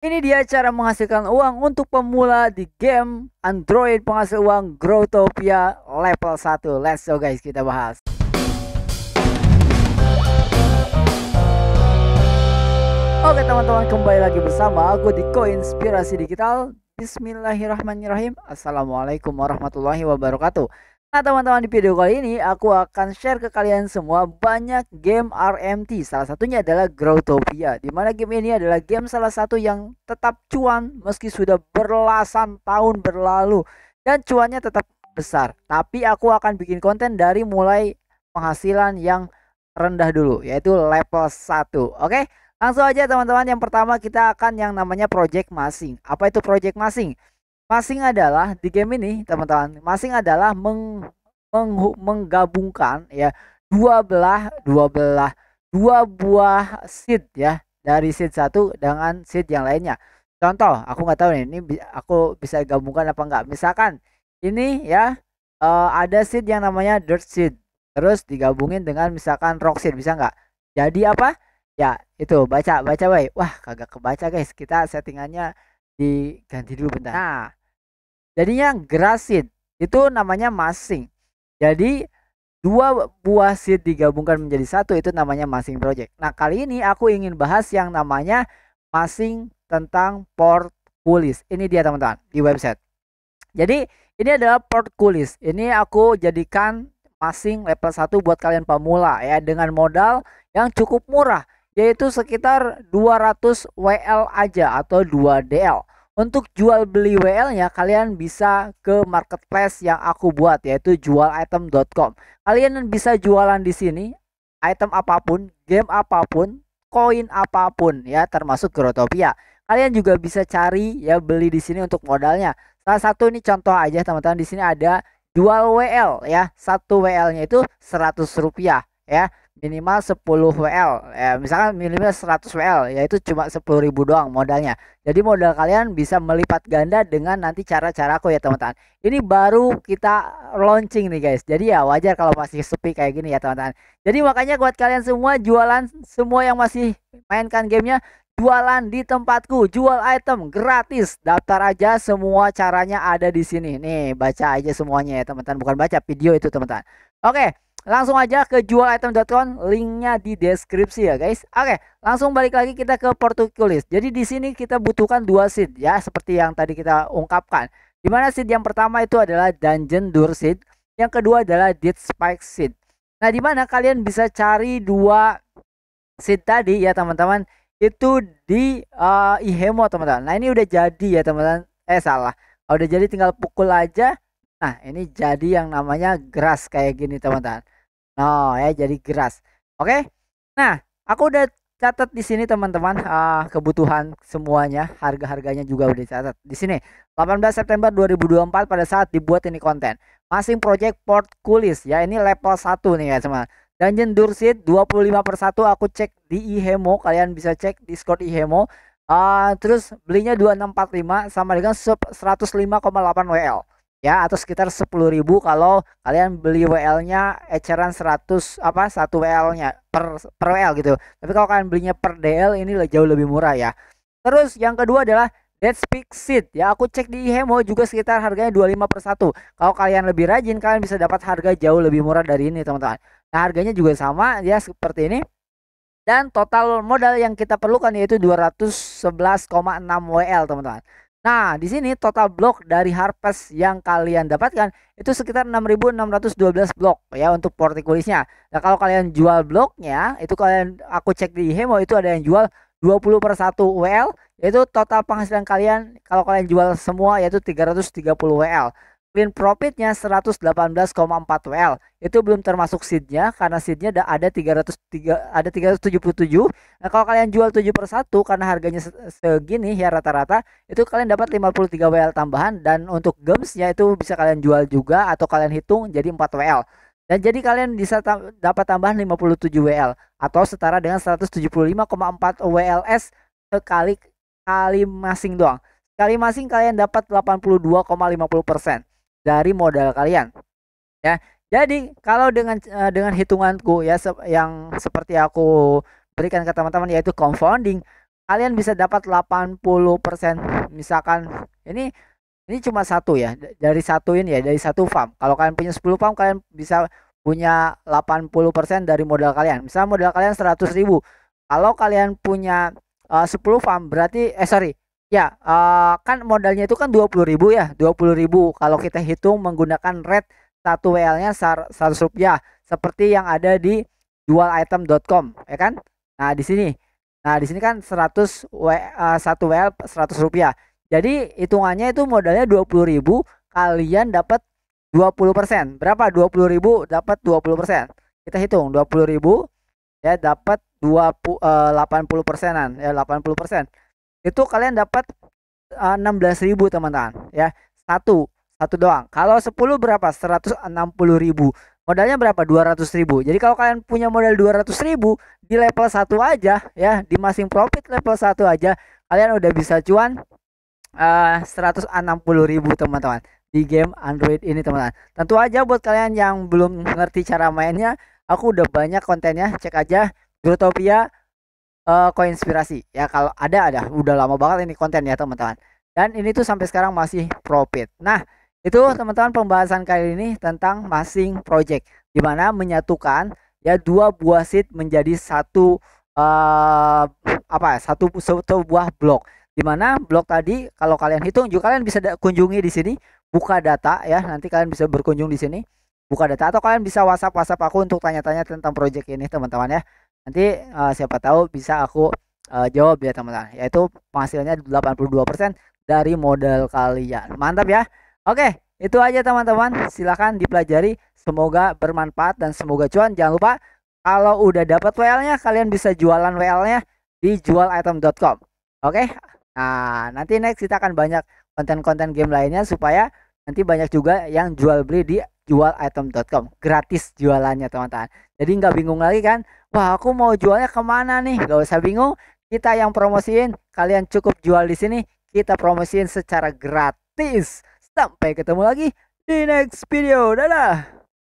Ini dia cara menghasilkan uang untuk pemula di game Android penghasil uang Growtopia level 1. Let's go guys, kita bahas. Oke teman-teman, kembali lagi bersama aku di Koinspirasi Digital. Bismillahirrahmanirrahim. Assalamualaikum warahmatullahi wabarakatuh. Nah teman-teman di video kali ini aku akan share ke kalian semua banyak game RMT Salah satunya adalah Growtopia Dimana game ini adalah game salah satu yang tetap cuan meski sudah berlasan tahun berlalu Dan cuannya tetap besar Tapi aku akan bikin konten dari mulai penghasilan yang rendah dulu Yaitu level 1 Oke langsung aja teman-teman yang pertama kita akan yang namanya project masing Apa itu project masing? Masing adalah di game ini, teman-teman, masing adalah meng, meng, menggabungkan ya dua belah dua belah dua buah seed ya dari seed satu dengan seed yang lainnya. Contoh, aku nggak tahu nih, ini aku bisa gabungkan apa nggak. Misalkan ini ya uh, ada seed yang namanya dirt seed, terus digabungin dengan misalkan rock seed bisa nggak? Jadi apa? ya itu baca baca woi wah kagak kebaca guys kita settingannya diganti dulu bentar nah Jadinya seed itu namanya masing. Jadi dua buah seed digabungkan menjadi satu itu namanya masing project. Nah, kali ini aku ingin bahas yang namanya masing tentang port kulis. Ini dia teman-teman di website. Jadi, ini adalah port kulis. Ini aku jadikan masing level 1 buat kalian pemula ya dengan modal yang cukup murah yaitu sekitar 200 WL aja atau 2 DL. Untuk jual beli WL-nya kalian bisa ke marketplace yang aku buat yaitu jualitem.com. Kalian bisa jualan di sini item apapun, game apapun, koin apapun ya termasuk Grotopia. Kalian juga bisa cari ya beli di sini untuk modalnya. Salah satu ini contoh aja teman-teman di sini ada jual WL ya. Satu WL-nya itu 100 rupiah ya minimal 10 WL ya misalkan minimal 100 WL yaitu cuma ribu doang modalnya jadi modal kalian bisa melipat ganda dengan nanti cara-caraku ya teman-teman ini baru kita launching nih guys jadi ya wajar kalau masih sepi kayak gini ya teman-teman jadi makanya buat kalian semua jualan semua yang masih mainkan gamenya jualan di tempatku jual item gratis daftar aja semua caranya ada di sini nih baca aja semuanya ya teman-teman bukan baca video itu teman-teman oke langsung aja ke jualitem.com linknya di deskripsi ya guys oke langsung balik lagi kita ke portukulis jadi di sini kita butuhkan dua seed ya seperti yang tadi kita ungkapkan dimana seed yang pertama itu adalah dungeon door seed yang kedua adalah dead spike seed nah dimana kalian bisa cari dua seed tadi ya teman-teman itu di uh, eh, ihemo teman-teman nah ini udah jadi ya teman-teman eh salah udah jadi tinggal pukul aja Nah, ini jadi yang namanya grass kayak gini, teman-teman. Oh ya jadi keras. Oke. Okay? Nah, aku udah catat di sini teman-teman uh, kebutuhan semuanya, harga-harganya juga udah catat di sini. 18 September 2024 pada saat dibuat ini konten. Masing project port kulis ya, ini level satu nih ya teman. Dungeon Dursit 25 per satu aku cek di iHemo, kalian bisa cek Discord iHemo. Uh, terus belinya 2645 sama dengan 105,8 WL ya atau sekitar 10.000 kalau kalian beli WL-nya eceran 100 apa 1 WL-nya per per WL gitu. Tapi kalau kalian belinya per DL ini jauh lebih murah ya. Terus yang kedua adalah Dead Speak Seed ya aku cek di Hemo juga sekitar harganya 25 per satu. Kalau kalian lebih rajin kalian bisa dapat harga jauh lebih murah dari ini teman-teman. Nah harganya juga sama ya seperti ini dan total modal yang kita perlukan yaitu 211,6 WL teman-teman Nah, di sini total blok dari harvest yang kalian dapatkan itu sekitar 6.612 blok ya untuk portikulisnya. Nah, kalau kalian jual bloknya, itu kalian aku cek di Hemo itu ada yang jual 20 per 1 WL, yaitu total penghasilan kalian kalau kalian jual semua yaitu 330 WL. Win profitnya 118,4 WL. Itu belum termasuk seednya karena seednya ada 303 ada 377. Nah, kalau kalian jual 7 per 1 karena harganya segini ya rata-rata, itu kalian dapat 53 WL tambahan dan untuk gemsnya itu bisa kalian jual juga atau kalian hitung jadi 4 WL. Dan jadi kalian bisa tam dapat tambahan 57 WL atau setara dengan 175,4 WLS sekali kali masing doang. Sekali masing kalian dapat 82,50% dari modal kalian. Ya. Jadi kalau dengan eh, dengan hitunganku ya yang seperti aku berikan ke teman-teman yaitu confounding, kalian bisa dapat 80% misalkan ini ini cuma satu ya dari satu ini ya dari satu farm. Kalau kalian punya 10 farm kalian bisa punya 80% dari modal kalian. Misal modal kalian 100.000. Kalau kalian punya eh, uh, 10 farm berarti eh sorry Ya, uh, kan modalnya itu kan 20.000 ya, 20.000 kalau kita hitung menggunakan red 1 WL-nya 100 rupiah seperti yang ada di jualitem.com, ya kan? Nah, di sini. Nah, di sini kan 100 W, uh, 1 WL 100 rupiah. Jadi, hitungannya itu modalnya 20.000 kalian dapat 20%. Berapa? 20.000 dapat 20%. Kita hitung 20.000 ya dapat 20 uh, 80 persenan ya 80 persen itu kalian dapat eh, enam belas ribu teman-teman ya satu satu doang kalau sepuluh berapa seratus enam puluh ribu modalnya berapa dua ratus ribu jadi kalau kalian punya modal ribu di level satu aja ya di masing profit level satu aja kalian udah bisa cuan eh, seratus enam puluh ribu teman-teman di game Android ini teman-teman tentu aja buat kalian yang belum ngerti cara mainnya aku udah banyak kontennya cek aja Grotopia uh, koinspirasi ya kalau ada ada udah lama banget ini konten ya teman-teman dan ini tuh sampai sekarang masih profit nah itu teman-teman pembahasan kali ini tentang masing project dimana menyatukan ya dua buah seed menjadi satu uh, apa ya, satu satu buah blok dimana blok tadi kalau kalian hitung juga kalian bisa kunjungi di sini buka data ya nanti kalian bisa berkunjung di sini buka data atau kalian bisa WhatsApp WhatsApp aku untuk tanya-tanya tentang project ini teman-teman ya nanti uh, siapa tahu bisa aku uh, jawab ya teman-teman yaitu penghasilannya 82% dari modal kalian mantap ya oke itu aja teman-teman silahkan dipelajari semoga bermanfaat dan semoga cuan jangan lupa kalau udah dapat WL-nya kalian bisa jualan WL-nya di jualitem.com oke nah nanti next kita akan banyak konten-konten game lainnya supaya nanti banyak juga yang jual beli di jualitem.com gratis jualannya teman-teman jadi nggak bingung lagi kan wah aku mau jualnya kemana nih nggak usah bingung kita yang promosiin kalian cukup jual di sini kita promosiin secara gratis sampai ketemu lagi di next video dadah